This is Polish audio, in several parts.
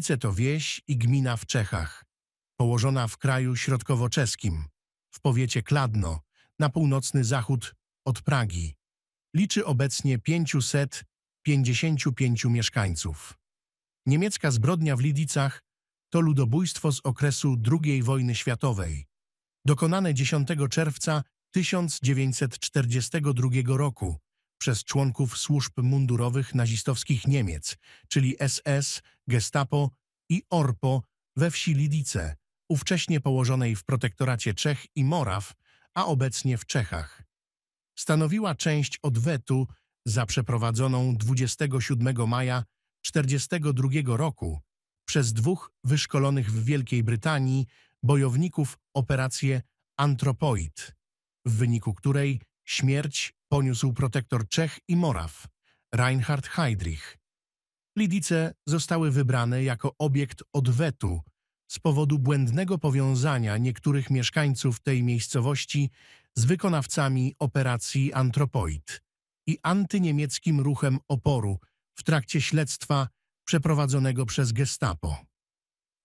Świdnice to wieś i gmina w Czechach, położona w kraju środkowoczeskim, w powiecie Kladno, na północny zachód od Pragi. Liczy obecnie 555 mieszkańców. Niemiecka zbrodnia w Lidicach to ludobójstwo z okresu II wojny światowej, dokonane 10 czerwca 1942 roku przez członków służb mundurowych nazistowskich Niemiec, czyli SS, Gestapo i Orpo we wsi Lidice, ówcześnie położonej w protektoracie Czech i Moraw, a obecnie w Czechach. Stanowiła część odwetu za przeprowadzoną 27 maja 1942 roku przez dwóch wyszkolonych w Wielkiej Brytanii bojowników operację Antropoid, w wyniku której Śmierć poniósł protektor Czech i Moraw, Reinhard Heydrich. Lidice zostały wybrane jako obiekt odwetu z powodu błędnego powiązania niektórych mieszkańców tej miejscowości z wykonawcami operacji Antropoid i antyniemieckim ruchem oporu w trakcie śledztwa przeprowadzonego przez Gestapo.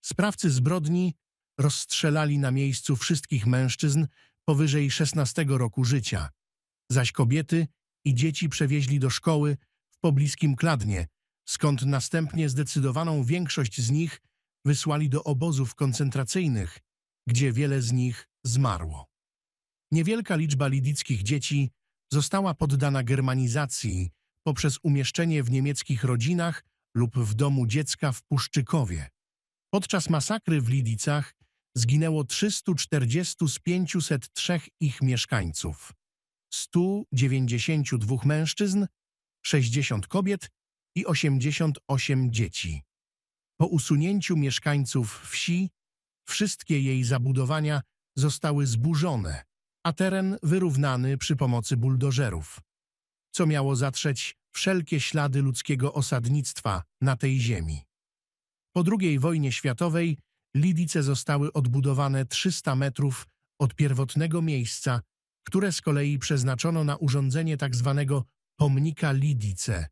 Sprawcy zbrodni rozstrzelali na miejscu wszystkich mężczyzn powyżej 16 roku życia, zaś kobiety i dzieci przewieźli do szkoły w pobliskim Kladnie, skąd następnie zdecydowaną większość z nich wysłali do obozów koncentracyjnych, gdzie wiele z nich zmarło. Niewielka liczba lidickich dzieci została poddana germanizacji poprzez umieszczenie w niemieckich rodzinach lub w domu dziecka w Puszczykowie. Podczas masakry w Lidicach zginęło 340 z 503 ich mieszkańców. 192 mężczyzn, 60 kobiet i 88 dzieci. Po usunięciu mieszkańców wsi, wszystkie jej zabudowania zostały zburzone, a teren wyrównany przy pomocy buldożerów, co miało zatrzeć wszelkie ślady ludzkiego osadnictwa na tej ziemi. Po II wojnie światowej Lidice zostały odbudowane 300 metrów od pierwotnego miejsca, które z kolei przeznaczono na urządzenie tzw. Tak pomnika Lidice,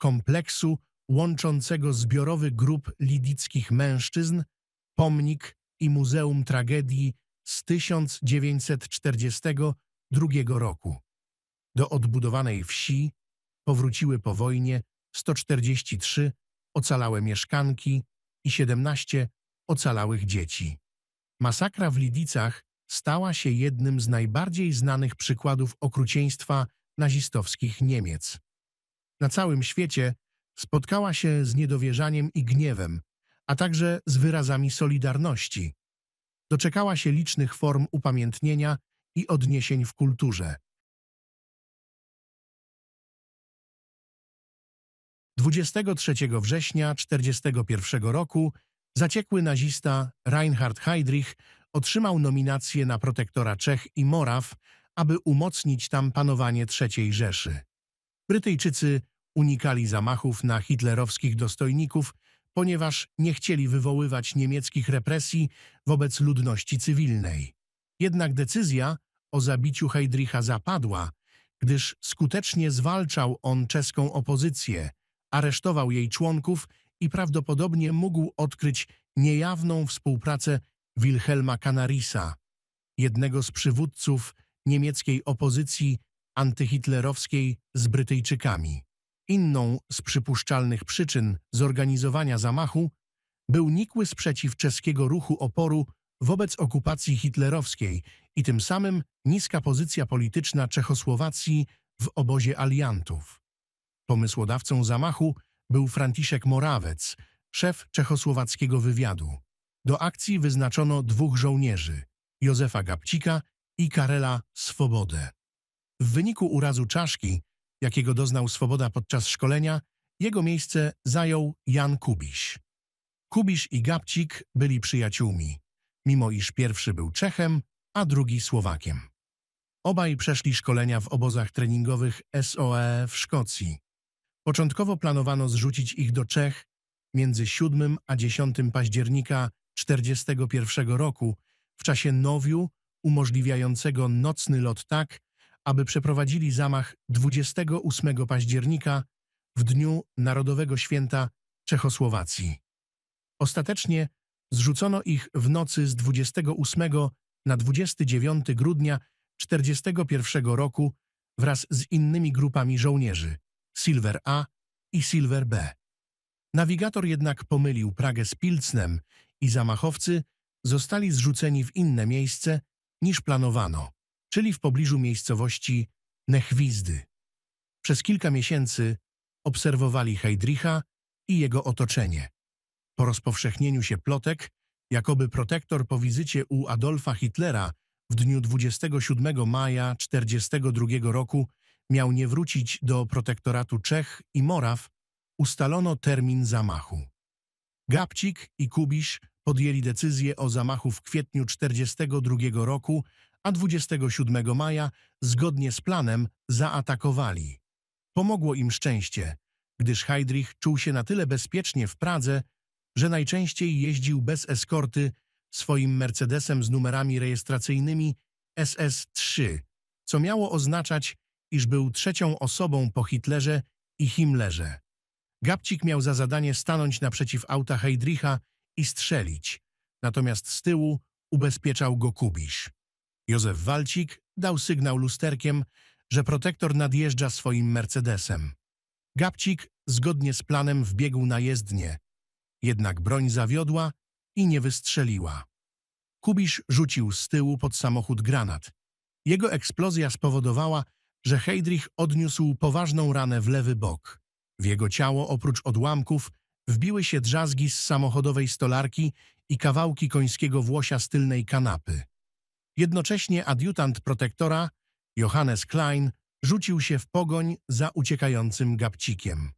kompleksu łączącego zbiorowy grup lidickich mężczyzn, pomnik i Muzeum Tragedii z 1942 roku. Do odbudowanej wsi powróciły po wojnie 143 ocalałe mieszkanki i 17 ocalałych dzieci. Masakra w Lidicach stała się jednym z najbardziej znanych przykładów okrucieństwa nazistowskich Niemiec. Na całym świecie spotkała się z niedowierzaniem i gniewem, a także z wyrazami solidarności. Doczekała się licznych form upamiętnienia i odniesień w kulturze. 23 września 1941 roku zaciekły nazista Reinhard Heydrich otrzymał nominację na protektora Czech i Moraw, aby umocnić tam panowanie III Rzeszy. Brytyjczycy unikali zamachów na hitlerowskich dostojników, ponieważ nie chcieli wywoływać niemieckich represji wobec ludności cywilnej. Jednak decyzja o zabiciu Heydricha zapadła, gdyż skutecznie zwalczał on czeską opozycję, aresztował jej członków i prawdopodobnie mógł odkryć niejawną współpracę Wilhelma Canarisa, jednego z przywódców niemieckiej opozycji antyhitlerowskiej z Brytyjczykami. Inną z przypuszczalnych przyczyn zorganizowania zamachu był nikły sprzeciw czeskiego ruchu oporu wobec okupacji hitlerowskiej i tym samym niska pozycja polityczna Czechosłowacji w obozie aliantów. Pomysłodawcą zamachu był Franciszek Morawec, szef czechosłowackiego wywiadu. Do akcji wyznaczono dwóch żołnierzy, Józefa Gabcika i Karela Swobodę. W wyniku urazu czaszki, jakiego doznał Swoboda podczas szkolenia, jego miejsce zajął Jan Kubiś. Kubiś i Gabcik byli przyjaciółmi, mimo iż pierwszy był Czechem, a drugi Słowakiem. Obaj przeszli szkolenia w obozach treningowych SOE w Szkocji. Początkowo planowano zrzucić ich do Czech między 7 a 10 października 1941 roku w czasie nowiu umożliwiającego nocny lot tak, aby przeprowadzili zamach 28 października w dniu Narodowego Święta Czechosłowacji. Ostatecznie zrzucono ich w nocy z 28 na 29 grudnia 1941 roku wraz z innymi grupami żołnierzy Silver A i Silver B. Nawigator jednak pomylił Pragę z Pilcnem i zamachowcy zostali zrzuceni w inne miejsce niż planowano, czyli w pobliżu miejscowości Nechwizdy. Przez kilka miesięcy obserwowali Heidricha i jego otoczenie. Po rozpowszechnieniu się plotek, jakoby protektor po wizycie u Adolfa Hitlera w dniu 27 maja 1942 roku miał nie wrócić do protektoratu Czech i Moraw, ustalono termin zamachu. Gapcik i Kubisz podjęli decyzję o zamachu w kwietniu 1942 roku, a 27 maja, zgodnie z planem, zaatakowali. Pomogło im szczęście, gdyż Heydrich czuł się na tyle bezpiecznie w Pradze, że najczęściej jeździł bez eskorty swoim Mercedesem z numerami rejestracyjnymi SS-3, co miało oznaczać, iż był trzecią osobą po Hitlerze i Himmlerze. Gabcik miał za zadanie stanąć naprzeciw auta Heydricha i strzelić, natomiast z tyłu ubezpieczał go Kubisz. Józef Walcik dał sygnał lusterkiem, że protektor nadjeżdża swoim Mercedesem. Gabcik zgodnie z planem wbiegł na jezdnię, jednak broń zawiodła i nie wystrzeliła. Kubisz rzucił z tyłu pod samochód granat. Jego eksplozja spowodowała, że Heydrich odniósł poważną ranę w lewy bok. W jego ciało, oprócz odłamków, wbiły się drzazgi z samochodowej stolarki i kawałki końskiego włosia z tylnej kanapy. Jednocześnie adiutant protektora, Johannes Klein, rzucił się w pogoń za uciekającym gabcikiem.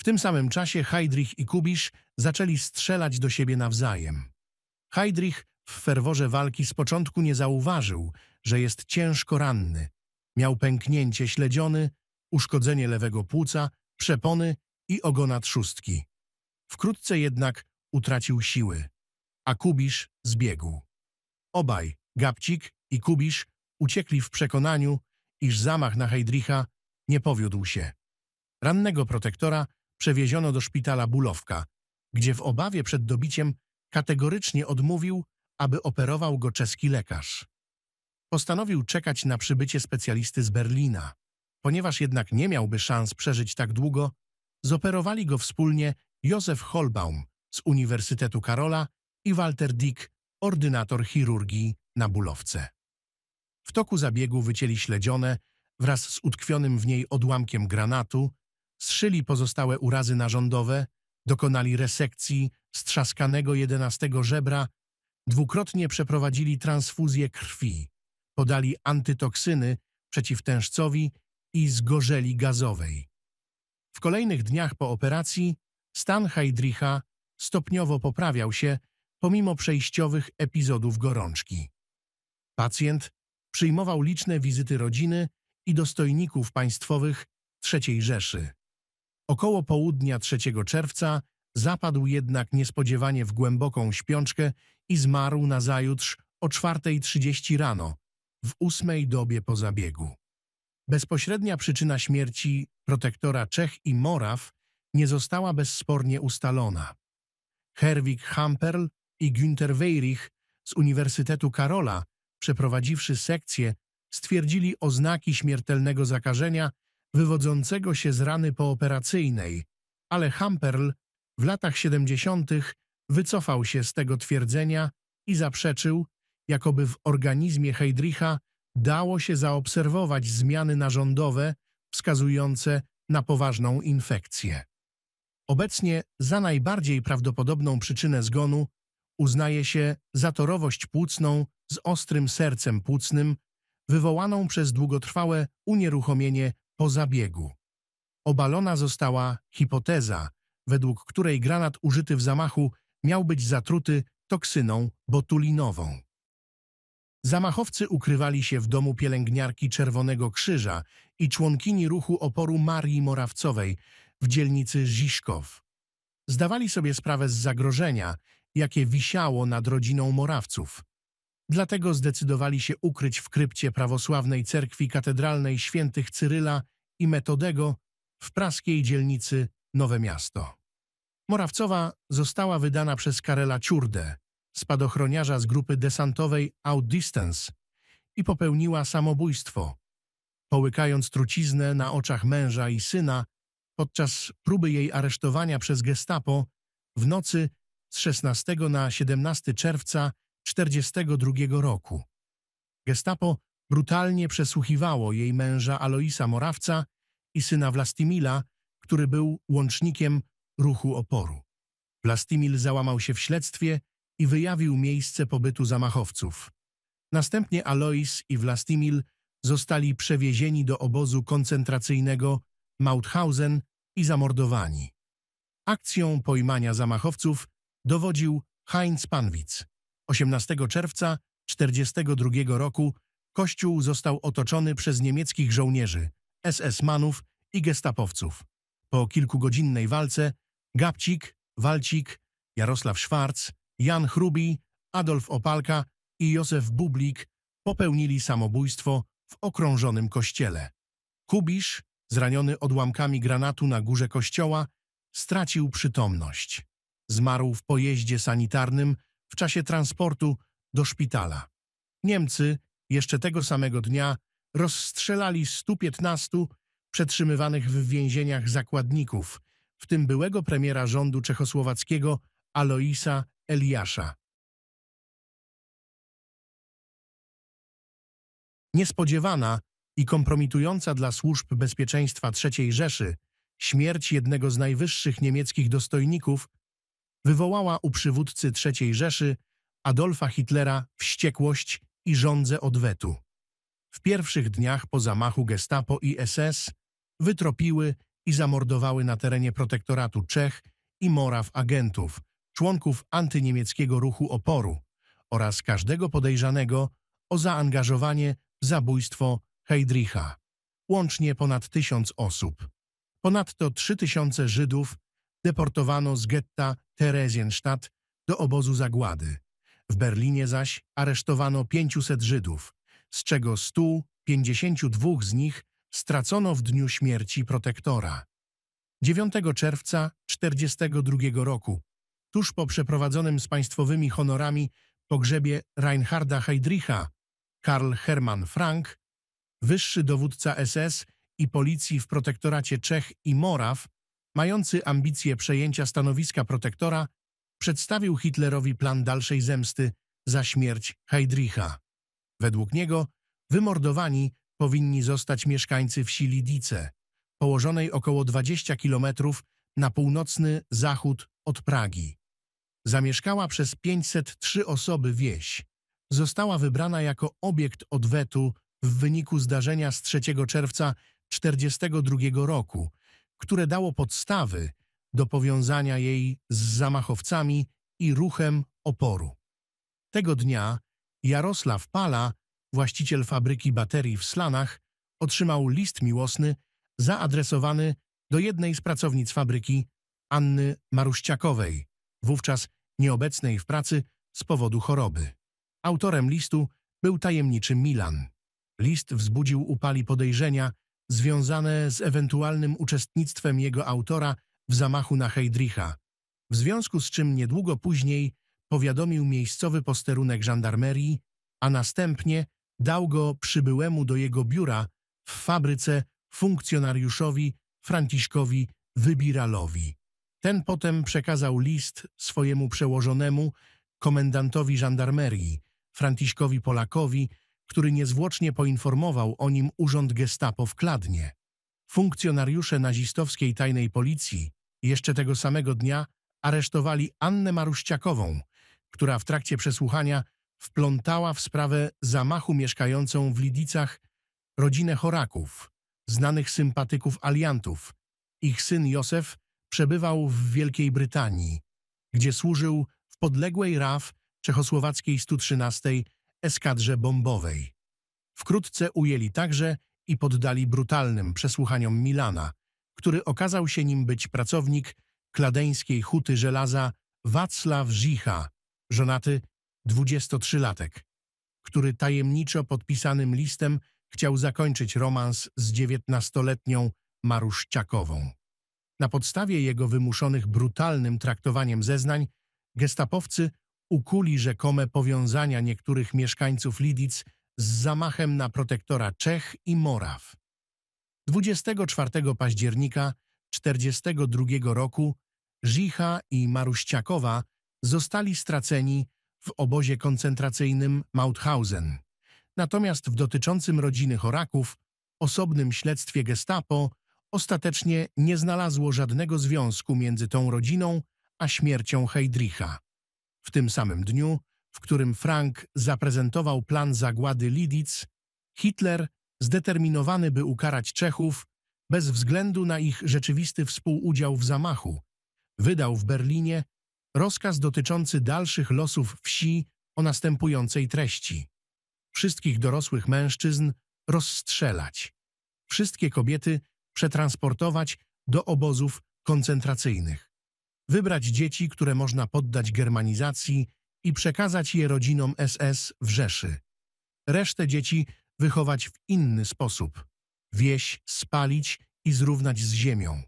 W tym samym czasie Heidrich i Kubisz zaczęli strzelać do siebie nawzajem. Heidrich w ferworze walki z początku nie zauważył, że jest ciężko ranny. Miał pęknięcie śledziony, uszkodzenie lewego płuca przepony i ogona trzustki. Wkrótce jednak utracił siły, a Kubisz zbiegł. Obaj, Gabcik i Kubisz, uciekli w przekonaniu, iż zamach na Heidricha nie powiódł się. Rannego protektora przewieziono do szpitala Bulowka, gdzie w obawie przed dobiciem kategorycznie odmówił, aby operował go czeski lekarz. Postanowił czekać na przybycie specjalisty z Berlina. Ponieważ jednak nie miałby szans przeżyć tak długo, zoperowali go wspólnie Józef Holbaum z Uniwersytetu Karola i Walter Dick, ordynator chirurgii na Bulowce. W toku zabiegu wycięli śledzione wraz z utkwionym w niej odłamkiem granatu, zszyli pozostałe urazy narządowe, dokonali resekcji strzaskanego jedenastego żebra, dwukrotnie przeprowadzili transfuzję krwi, podali antytoksyny przeciwtężcowi i zgorzeli gazowej. W kolejnych dniach po operacji stan Heidricha stopniowo poprawiał się pomimo przejściowych epizodów gorączki. Pacjent przyjmował liczne wizyty rodziny i dostojników państwowych III Rzeszy. Około południa 3 czerwca zapadł jednak niespodziewanie w głęboką śpiączkę i zmarł nazajutrz o 4.30 rano, w ósmej dobie po zabiegu. Bezpośrednia przyczyna śmierci protektora Czech i Moraw nie została bezspornie ustalona. Herwig Hamperl i Günter Weyrich z Uniwersytetu Karola, przeprowadziwszy sekcję, stwierdzili oznaki śmiertelnego zakażenia wywodzącego się z rany pooperacyjnej, ale Hamperl w latach 70. wycofał się z tego twierdzenia i zaprzeczył, jakoby w organizmie Heydricha dało się zaobserwować zmiany narządowe wskazujące na poważną infekcję. Obecnie za najbardziej prawdopodobną przyczynę zgonu uznaje się zatorowość płucną z ostrym sercem płucnym wywołaną przez długotrwałe unieruchomienie po zabiegu. Obalona została hipoteza, według której granat użyty w zamachu miał być zatruty toksyną botulinową. Zamachowcy ukrywali się w domu pielęgniarki Czerwonego Krzyża i członkini ruchu oporu Marii Morawcowej w dzielnicy Ziszkow. Zdawali sobie sprawę z zagrożenia, jakie wisiało nad rodziną Morawców. Dlatego zdecydowali się ukryć w krypcie prawosławnej cerkwi katedralnej świętych Cyryla i Metodego w praskiej dzielnicy Nowe Miasto. Morawcowa została wydana przez Karela Ciurde spadochroniarza z grupy desantowej Outdistance i popełniła samobójstwo, połykając truciznę na oczach męża i syna podczas próby jej aresztowania przez gestapo w nocy z 16 na 17 czerwca 1942 roku. Gestapo brutalnie przesłuchiwało jej męża Aloisa Morawca i syna Vlastimila, który był łącznikiem ruchu oporu. Vlastimil załamał się w śledztwie i wyjawił miejsce pobytu zamachowców. Następnie Alois i Vlastimil zostali przewiezieni do obozu koncentracyjnego Mauthausen i zamordowani. Akcją pojmania zamachowców dowodził Heinz Panwitz. 18 czerwca 1942 roku kościół został otoczony przez niemieckich żołnierzy, SS-manów i gestapowców. Po kilkugodzinnej walce Gabcik, Walcik, Jarosław Schwarz, Jan Chrubi, Adolf Opalka i Józef Bublik popełnili samobójstwo w okrążonym kościele. Kubisz, zraniony odłamkami granatu na górze kościoła, stracił przytomność. Zmarł w pojeździe sanitarnym w czasie transportu do szpitala. Niemcy jeszcze tego samego dnia rozstrzelali 115 przetrzymywanych w więzieniach zakładników, w tym byłego premiera rządu czechosłowackiego Aloisa Eliasza. Niespodziewana i kompromitująca dla służb bezpieczeństwa III Rzeszy śmierć jednego z najwyższych niemieckich dostojników wywołała u przywódcy III Rzeszy Adolfa Hitlera wściekłość i żądzę odwetu. W pierwszych dniach po zamachu Gestapo i SS wytropiły i zamordowały na terenie protektoratu Czech i Moraw agentów – członków antyniemieckiego ruchu oporu oraz każdego podejrzanego o zaangażowanie w zabójstwo Heydricha, łącznie ponad tysiąc osób. Ponadto trzy tysiące Żydów deportowano z getta Theresienstadt do obozu zagłady. W Berlinie zaś aresztowano 500 Żydów, z czego 152 z nich stracono w dniu śmierci protektora. 9 czerwca 1942 roku tuż po przeprowadzonym z państwowymi honorami pogrzebie Reinharda Heydricha, Karl Hermann Frank, wyższy dowódca SS i policji w protektoracie Czech i Moraw, mający ambicje przejęcia stanowiska protektora, przedstawił Hitlerowi plan dalszej zemsty za śmierć Heydricha. Według niego wymordowani powinni zostać mieszkańcy wsi Lidice, położonej około 20 kilometrów na północny zachód od Pragi. Zamieszkała przez 503 osoby wieś. Została wybrana jako obiekt odwetu w wyniku zdarzenia z 3 czerwca 1942 roku, które dało podstawy do powiązania jej z zamachowcami i ruchem oporu. Tego dnia Jarosław Pala, właściciel fabryki baterii w Slanach, otrzymał list miłosny zaadresowany do jednej z pracownic fabryki, Anny Maruściakowej, wówczas nieobecnej w pracy z powodu choroby. Autorem listu był tajemniczy Milan. List wzbudził u Pali podejrzenia związane z ewentualnym uczestnictwem jego autora w zamachu na Heydricha, w związku z czym niedługo później powiadomił miejscowy posterunek żandarmerii, a następnie dał go przybyłemu do jego biura w fabryce funkcjonariuszowi Franciszkowi Wybiralowi. Ten potem przekazał list swojemu przełożonemu, komendantowi żandarmerii, Franciszkowi Polakowi, który niezwłocznie poinformował o nim urząd gestapo w Kladnie. Funkcjonariusze nazistowskiej tajnej policji jeszcze tego samego dnia aresztowali Annę Maruściakową, która w trakcie przesłuchania wplątała w sprawę zamachu mieszkającą w Lidicach rodzinę Choraków, znanych sympatyków aliantów. Ich syn Józef przebywał w Wielkiej Brytanii, gdzie służył w podległej RAF czechosłowackiej 113 eskadrze bombowej. Wkrótce ujęli także i poddali brutalnym przesłuchaniom Milana, który okazał się nim być pracownik kladeńskiej huty żelaza Wacław Żicha, żonaty 23-latek, który tajemniczo podpisanym listem chciał zakończyć romans z dziewiętnastoletnią Maruszciakową. Na podstawie jego wymuszonych brutalnym traktowaniem zeznań, gestapowcy ukuli rzekome powiązania niektórych mieszkańców Lidic z zamachem na protektora Czech i Moraw. 24 października 1942 roku Żicha i Maruściakowa zostali straceni w obozie koncentracyjnym Mauthausen. Natomiast w dotyczącym rodziny Horaków, osobnym śledztwie gestapo, ostatecznie nie znalazło żadnego związku między tą rodziną a śmiercią Heydricha. W tym samym dniu, w którym Frank zaprezentował plan zagłady Liditz, Hitler, zdeterminowany by ukarać Czechów, bez względu na ich rzeczywisty współudział w zamachu, wydał w Berlinie rozkaz dotyczący dalszych losów wsi o następującej treści. Wszystkich dorosłych mężczyzn rozstrzelać. Wszystkie kobiety przetransportować do obozów koncentracyjnych, wybrać dzieci, które można poddać germanizacji i przekazać je rodzinom SS w Rzeszy, resztę dzieci wychować w inny sposób, wieś spalić i zrównać z ziemią.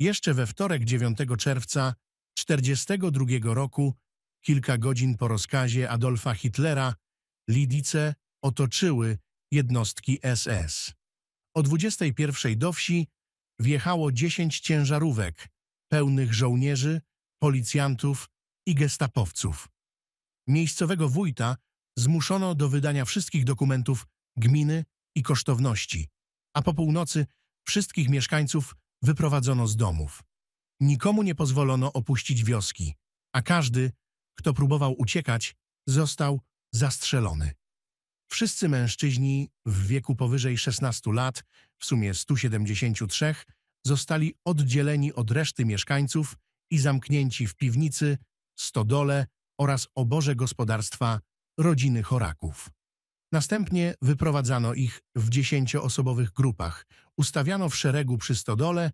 Jeszcze we wtorek 9 czerwca 1942 roku, kilka godzin po rozkazie Adolfa Hitlera, Lidice otoczyły jednostki SS. O 21 do wsi wjechało 10 ciężarówek pełnych żołnierzy, policjantów i gestapowców. Miejscowego wójta zmuszono do wydania wszystkich dokumentów gminy i kosztowności, a po północy wszystkich mieszkańców wyprowadzono z domów. Nikomu nie pozwolono opuścić wioski, a każdy, kto próbował uciekać, został zastrzelony wszyscy mężczyźni w wieku powyżej 16 lat, w sumie 173, zostali oddzieleni od reszty mieszkańców i zamknięci w piwnicy, stodole oraz oborze gospodarstwa rodziny choraków. Następnie wyprowadzano ich w dziesięcioosobowych grupach, ustawiano w szeregu przy stodole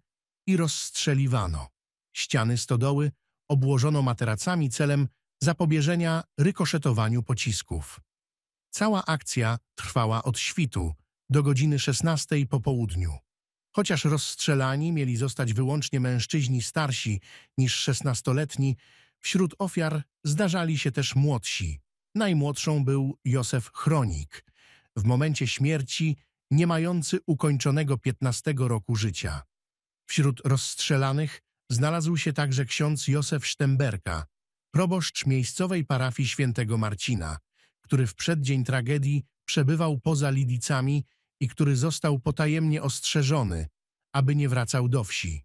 i rozstrzeliwano. Ściany stodoły obłożono materacami celem zapobieżenia rykoszetowaniu pocisków. Cała akcja trwała od świtu do godziny 16 po południu. Chociaż rozstrzelani mieli zostać wyłącznie mężczyźni starsi niż szesnastoletni, wśród ofiar zdarzali się też młodsi. Najmłodszą był Józef Chronik, w momencie śmierci nie mający ukończonego 15 roku życia. Wśród rozstrzelanych znalazł się także ksiądz Józef Sztemberka, proboszcz miejscowej parafii świętego Marcina, który w przeddzień tragedii przebywał poza Lidicami i który został potajemnie ostrzeżony, aby nie wracał do wsi.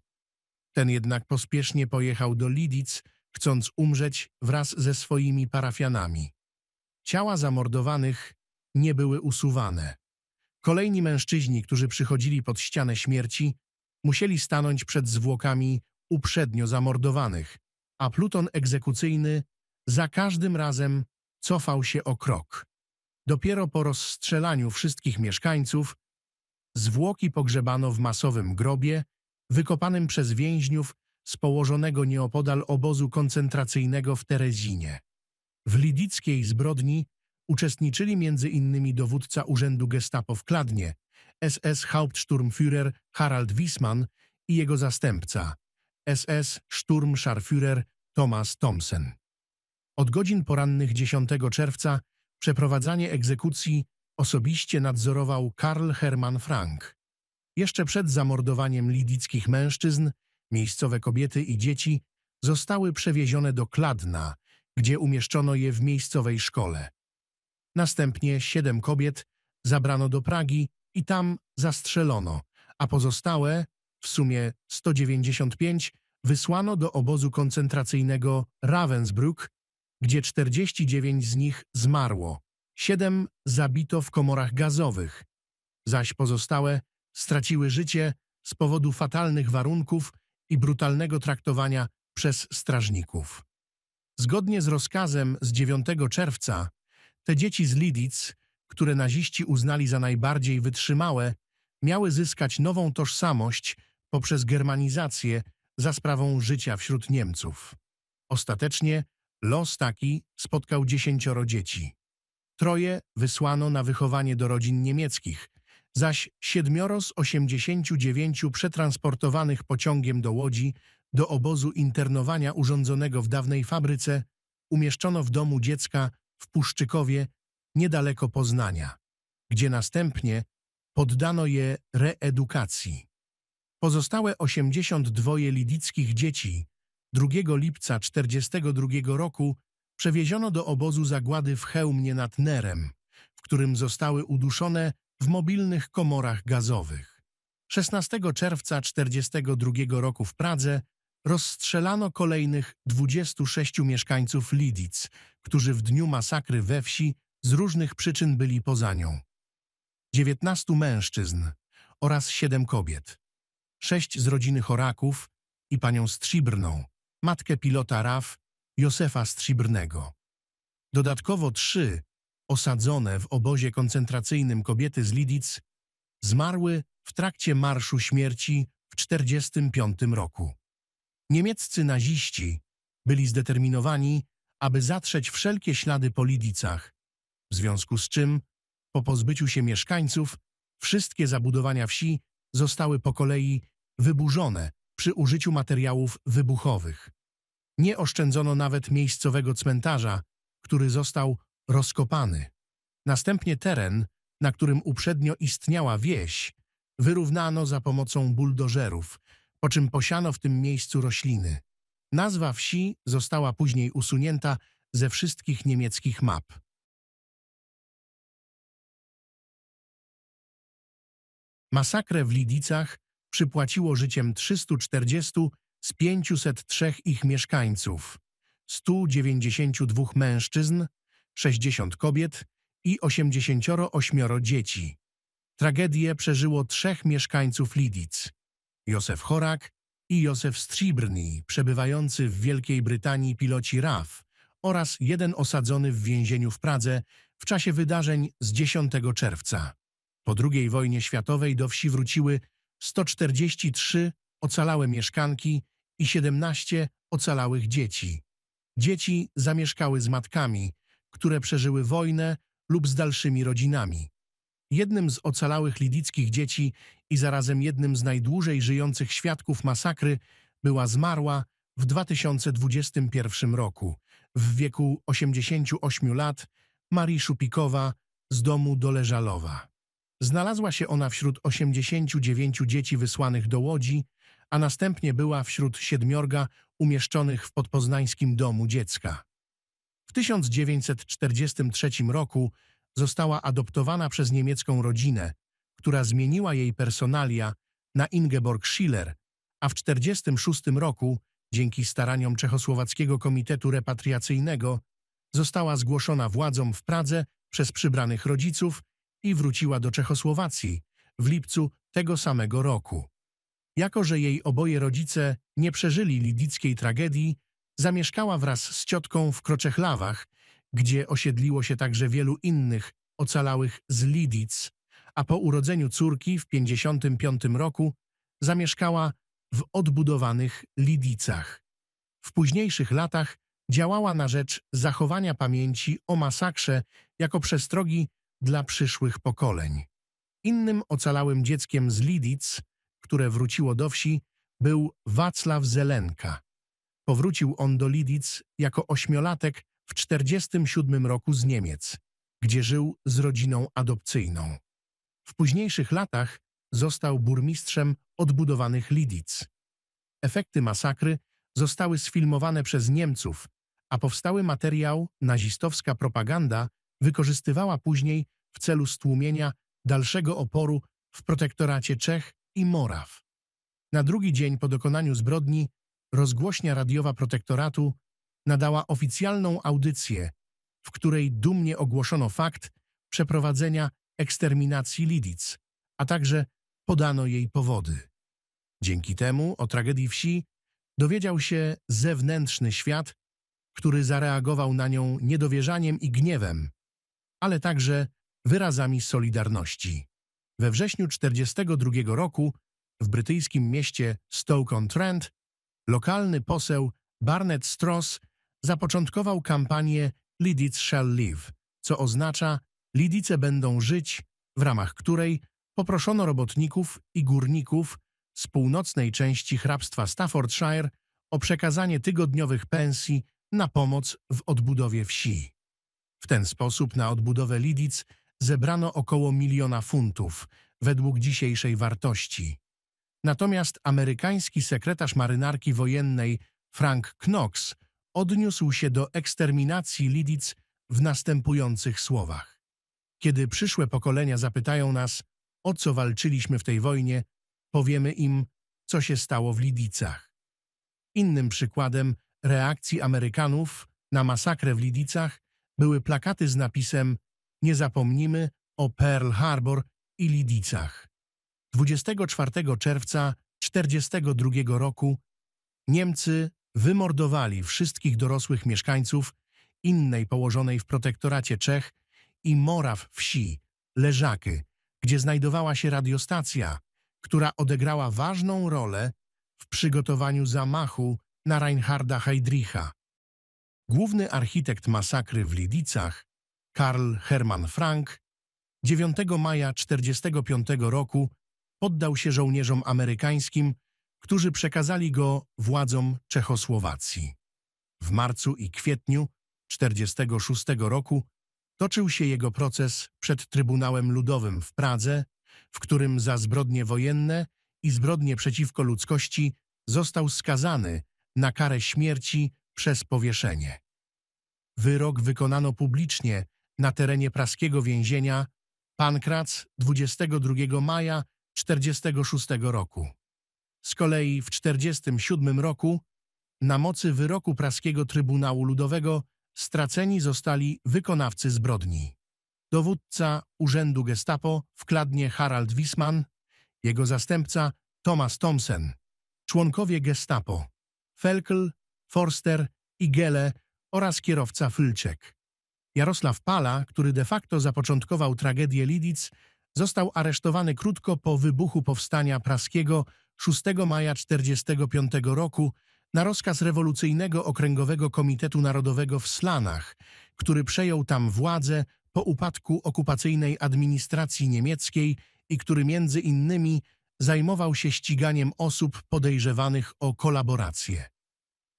Ten jednak pospiesznie pojechał do Lidic, chcąc umrzeć wraz ze swoimi parafianami. Ciała zamordowanych nie były usuwane. Kolejni mężczyźni, którzy przychodzili pod ścianę śmierci, musieli stanąć przed zwłokami uprzednio zamordowanych, a pluton egzekucyjny za każdym razem cofał się o krok. Dopiero po rozstrzelaniu wszystkich mieszkańców zwłoki pogrzebano w masowym grobie wykopanym przez więźniów z położonego nieopodal obozu koncentracyjnego w Terezinie. W lidickiej zbrodni uczestniczyli m.in. dowódca urzędu gestapo w Kladnie, SS Hauptsturmführer Harald Wisman i jego zastępca, SS Sturmscharführer Thomas Thomsen. Od godzin porannych 10 czerwca przeprowadzanie egzekucji osobiście nadzorował Karl Hermann Frank. Jeszcze przed zamordowaniem lidickich mężczyzn, miejscowe kobiety i dzieci zostały przewiezione do Kladna, gdzie umieszczono je w miejscowej szkole. Następnie siedem kobiet zabrano do Pragi i tam zastrzelono, a pozostałe, w sumie 195, wysłano do obozu koncentracyjnego Ravensbrück gdzie 49 z nich zmarło, 7 zabito w komorach gazowych, zaś pozostałe straciły życie z powodu fatalnych warunków i brutalnego traktowania przez strażników. Zgodnie z rozkazem z 9 czerwca, te dzieci z Lidic, które naziści uznali za najbardziej wytrzymałe, miały zyskać nową tożsamość poprzez germanizację za sprawą życia wśród Niemców. Ostatecznie Los taki spotkał dziesięcioro dzieci. Troje wysłano na wychowanie do rodzin niemieckich, zaś siedmioro z dziewięciu przetransportowanych pociągiem do Łodzi do obozu internowania urządzonego w dawnej fabryce umieszczono w domu dziecka w Puszczykowie niedaleko Poznania, gdzie następnie poddano je reedukacji. Pozostałe 82 lidickich dzieci 2 lipca 1942 roku przewieziono do obozu zagłady w Chełmie nad Nerem, w którym zostały uduszone w mobilnych komorach gazowych. 16 czerwca 1942 roku w Pradze rozstrzelano kolejnych 26 mieszkańców Lidic, którzy w dniu masakry we wsi z różnych przyczyn byli poza nią. 19 mężczyzn oraz 7 kobiet, 6 z rodziny Choraków i panią Strzybrną, matkę pilota RAF Józefa Strzybrnego. Dodatkowo trzy osadzone w obozie koncentracyjnym kobiety z Lidic zmarły w trakcie Marszu Śmierci w 1945 roku. Niemieccy naziści byli zdeterminowani, aby zatrzeć wszelkie ślady po Lidicach, w związku z czym po pozbyciu się mieszkańców wszystkie zabudowania wsi zostały po kolei wyburzone przy użyciu materiałów wybuchowych. Nie oszczędzono nawet miejscowego cmentarza, który został rozkopany. Następnie teren, na którym uprzednio istniała wieś, wyrównano za pomocą buldożerów, po czym posiano w tym miejscu rośliny. Nazwa wsi została później usunięta ze wszystkich niemieckich map. Masakrę w Lidicach przypłaciło życiem 340 z 503 ich mieszkańców, 192 mężczyzn, 60 kobiet i 88 dzieci. Tragedię przeżyło trzech mieszkańców Lidic. Józef Chorak i Józef Strzybrny, przebywający w Wielkiej Brytanii piloci RAF oraz jeden osadzony w więzieniu w Pradze w czasie wydarzeń z 10 czerwca. Po II wojnie światowej do wsi wróciły 143 ocalałe mieszkanki i 17 ocalałych dzieci. Dzieci zamieszkały z matkami, które przeżyły wojnę lub z dalszymi rodzinami. Jednym z ocalałych lidickich dzieci i zarazem jednym z najdłużej żyjących świadków masakry była zmarła w 2021 roku w wieku 88 lat Marii Szupikowa z domu Doleżalowa. Znalazła się ona wśród 89 dzieci wysłanych do Łodzi a następnie była wśród siedmiorga umieszczonych w podpoznańskim domu dziecka. W 1943 roku została adoptowana przez niemiecką rodzinę, która zmieniła jej personalia na Ingeborg Schiller, a w 1946 roku, dzięki staraniom Czechosłowackiego Komitetu Repatriacyjnego, została zgłoszona władzom w Pradze przez przybranych rodziców i wróciła do Czechosłowacji w lipcu tego samego roku. Jako, że jej oboje rodzice nie przeżyli lidickiej tragedii, zamieszkała wraz z ciotką w Kroczechlawach, gdzie osiedliło się także wielu innych ocalałych z Lidic, a po urodzeniu córki w 1955 roku zamieszkała w odbudowanych Lidicach. W późniejszych latach działała na rzecz zachowania pamięci o masakrze jako przestrogi dla przyszłych pokoleń. Innym ocalałym dzieckiem z Lidic które wróciło do wsi, był Wacław Zelenka. Powrócił on do Lidic jako ośmiolatek w 1947 roku z Niemiec, gdzie żył z rodziną adopcyjną. W późniejszych latach został burmistrzem odbudowanych Lidic. Efekty masakry zostały sfilmowane przez Niemców, a powstały materiał nazistowska propaganda wykorzystywała później w celu stłumienia dalszego oporu w protektoracie Czech i Moraw. Na drugi dzień po dokonaniu zbrodni rozgłośnia radiowa protektoratu nadała oficjalną audycję, w której dumnie ogłoszono fakt przeprowadzenia eksterminacji Lidic, a także podano jej powody. Dzięki temu o tragedii wsi dowiedział się zewnętrzny świat, który zareagował na nią niedowierzaniem i gniewem, ale także wyrazami solidarności. We wrześniu 1942 roku w brytyjskim mieście Stoke-on-Trent lokalny poseł Barnett Stross zapoczątkował kampanię Lidice Shall Live, co oznacza Lidice będą żyć, w ramach której poproszono robotników i górników z północnej części hrabstwa Staffordshire o przekazanie tygodniowych pensji na pomoc w odbudowie wsi. W ten sposób na odbudowę Lidic zebrano około miliona funtów według dzisiejszej wartości. Natomiast amerykański sekretarz marynarki wojennej Frank Knox odniósł się do eksterminacji Lidic w następujących słowach. Kiedy przyszłe pokolenia zapytają nas, o co walczyliśmy w tej wojnie, powiemy im, co się stało w Lidicach. Innym przykładem reakcji Amerykanów na masakrę w Lidicach były plakaty z napisem nie zapomnimy o Pearl Harbor i Lidicach. 24 czerwca 1942 roku Niemcy wymordowali wszystkich dorosłych mieszkańców innej położonej w protektoracie Czech i Moraw wsi, Leżaky, gdzie znajdowała się radiostacja, która odegrała ważną rolę w przygotowaniu zamachu na Reinharda Heydricha. Główny architekt masakry w Lidicach Karl Hermann Frank 9 maja 1945 roku poddał się żołnierzom amerykańskim, którzy przekazali go władzom Czechosłowacji. W marcu i kwietniu 1946 roku toczył się jego proces przed Trybunałem Ludowym w Pradze, w którym za zbrodnie wojenne i zbrodnie przeciwko ludzkości został skazany na karę śmierci przez powieszenie. Wyrok wykonano publicznie na terenie praskiego więzienia Pankrac 22 maja 1946 roku. Z kolei w 1947 roku na mocy wyroku praskiego Trybunału Ludowego straceni zostali wykonawcy zbrodni. Dowódca Urzędu Gestapo w Kladnie Harald Wisman, jego zastępca Thomas Thompson, członkowie Gestapo Felkel, Forster i Gele oraz kierowca Fylczek. Jarosław Pala, który de facto zapoczątkował tragedię Lidic, został aresztowany krótko po wybuchu powstania praskiego 6 maja 1945 roku na rozkaz rewolucyjnego Okręgowego Komitetu Narodowego w Slanach, który przejął tam władzę po upadku okupacyjnej administracji niemieckiej i który między innymi zajmował się ściganiem osób podejrzewanych o kolaborację.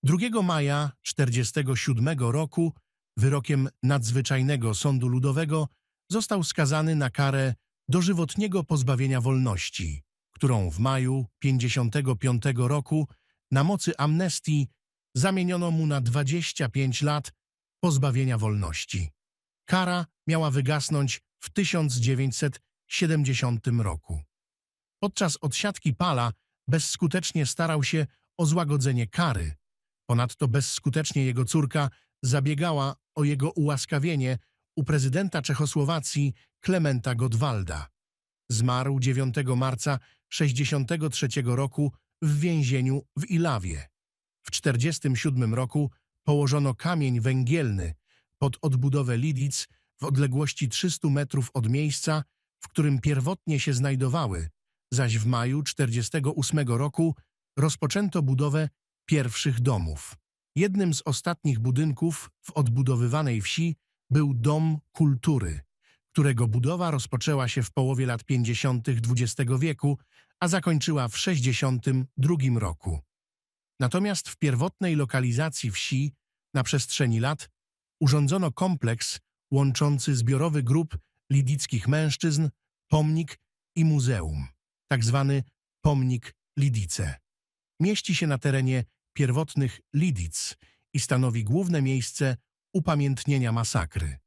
2 maja 1947 roku Wyrokiem Nadzwyczajnego Sądu Ludowego został skazany na karę dożywotniego pozbawienia wolności, którą w maju 1955 roku na mocy amnestii zamieniono mu na 25 lat pozbawienia wolności. Kara miała wygasnąć w 1970 roku. Podczas odsiadki Pala bezskutecznie starał się o złagodzenie kary. Ponadto bezskutecznie jego córka zabiegała o jego ułaskawienie u prezydenta Czechosłowacji Klementa Gottwalda. Zmarł 9 marca 1963 roku w więzieniu w Ilawie. W 1947 roku położono kamień węgielny pod odbudowę Lidic w odległości 300 metrów od miejsca, w którym pierwotnie się znajdowały, zaś w maju 1948 roku rozpoczęto budowę pierwszych domów. Jednym z ostatnich budynków w odbudowywanej wsi był Dom Kultury, którego budowa rozpoczęła się w połowie lat 50. XX wieku, a zakończyła w 62 roku. Natomiast w pierwotnej lokalizacji wsi na przestrzeni lat urządzono kompleks łączący zbiorowy grup lidickich mężczyzn, pomnik i muzeum, tak zwany pomnik Lidice. Mieści się na terenie pierwotnych Lidic i stanowi główne miejsce upamiętnienia masakry.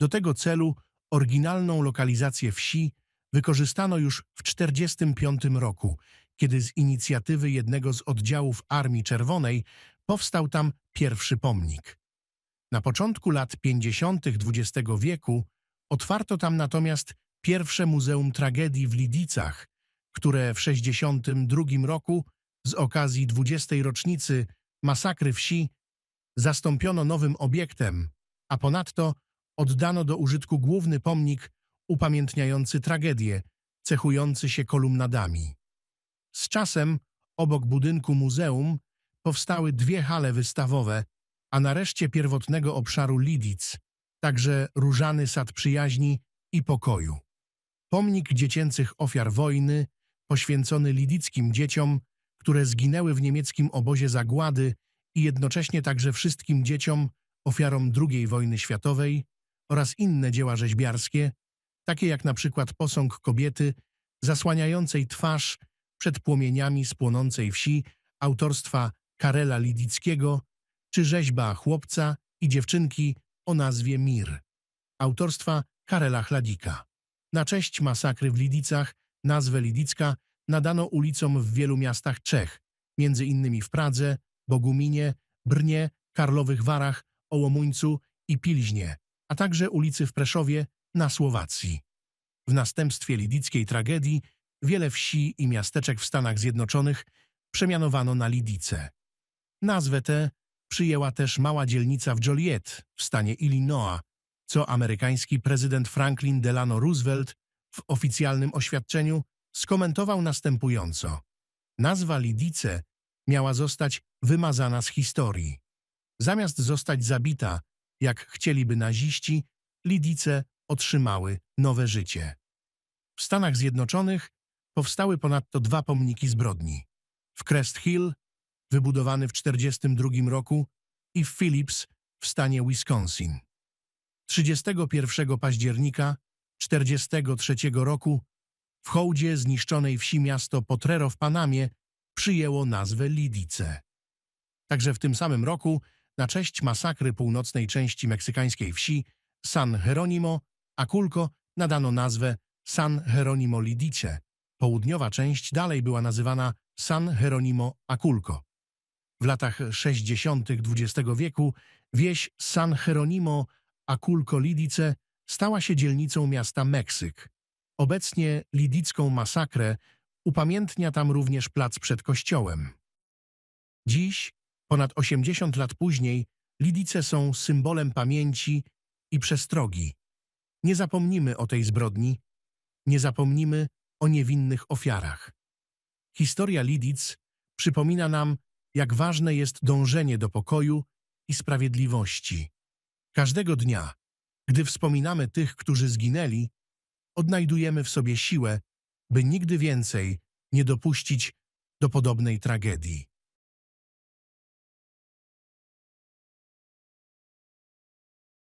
Do tego celu oryginalną lokalizację wsi wykorzystano już w 1945 roku, kiedy z inicjatywy jednego z oddziałów Armii Czerwonej powstał tam pierwszy pomnik. Na początku lat 50. XX wieku otwarto tam natomiast pierwsze Muzeum Tragedii w Lidicach, które w 1962 roku z okazji 20. rocznicy masakry wsi zastąpiono nowym obiektem, a ponadto oddano do użytku główny pomnik upamiętniający tragedię, cechujący się kolumnadami. Z czasem obok budynku muzeum powstały dwie hale wystawowe, a nareszcie pierwotnego obszaru Lidic, także Różany Sad Przyjaźni i Pokoju. Pomnik dziecięcych ofiar wojny, poświęcony lidickim dzieciom, które zginęły w niemieckim obozie zagłady i jednocześnie także wszystkim dzieciom, ofiarom II wojny światowej oraz inne dzieła rzeźbiarskie, takie jak na przykład posąg kobiety zasłaniającej twarz przed płomieniami spłonącej wsi autorstwa Karela Lidickiego czy rzeźba chłopca i dziewczynki o nazwie Mir, autorstwa Karela Chladika. Na cześć masakry w Lidicach nazwę Lidicka nadano ulicom w wielu miastach Czech, między innymi w Pradze, Boguminie, Brnie, Karlowych Warach, Ołomuńcu i Pilźnie, a także ulicy w Preszowie na Słowacji. W następstwie lidickiej tragedii wiele wsi i miasteczek w Stanach Zjednoczonych przemianowano na Lidice. Nazwę tę przyjęła też mała dzielnica w Joliet w stanie Illinois, co amerykański prezydent Franklin Delano Roosevelt w oficjalnym oświadczeniu skomentował następująco. Nazwa Lidice miała zostać wymazana z historii. Zamiast zostać zabita, jak chcieliby naziści, Lidice otrzymały nowe życie. W Stanach Zjednoczonych powstały ponadto dwa pomniki zbrodni. W Crest Hill, wybudowany w 1942 roku, i w Phillips w stanie Wisconsin. 31 października 1943 roku w hołdzie zniszczonej wsi miasto Potrero w Panamie przyjęło nazwę Lidice. Także w tym samym roku, na cześć masakry północnej części meksykańskiej wsi San Jeronimo, Aculco nadano nazwę San Jeronimo Lidice. Południowa część dalej była nazywana San Jeronimo Aculco. W latach 60. XX wieku wieś San Jeronimo Aculco Lidice stała się dzielnicą miasta Meksyk. Obecnie lidicką masakrę upamiętnia tam również plac przed kościołem. Dziś, ponad 80 lat później, Lidice są symbolem pamięci i przestrogi. Nie zapomnimy o tej zbrodni, nie zapomnimy o niewinnych ofiarach. Historia Lidic przypomina nam, jak ważne jest dążenie do pokoju i sprawiedliwości. Każdego dnia, gdy wspominamy tych, którzy zginęli, odnajdujemy w sobie siłę, by nigdy więcej nie dopuścić do podobnej tragedii.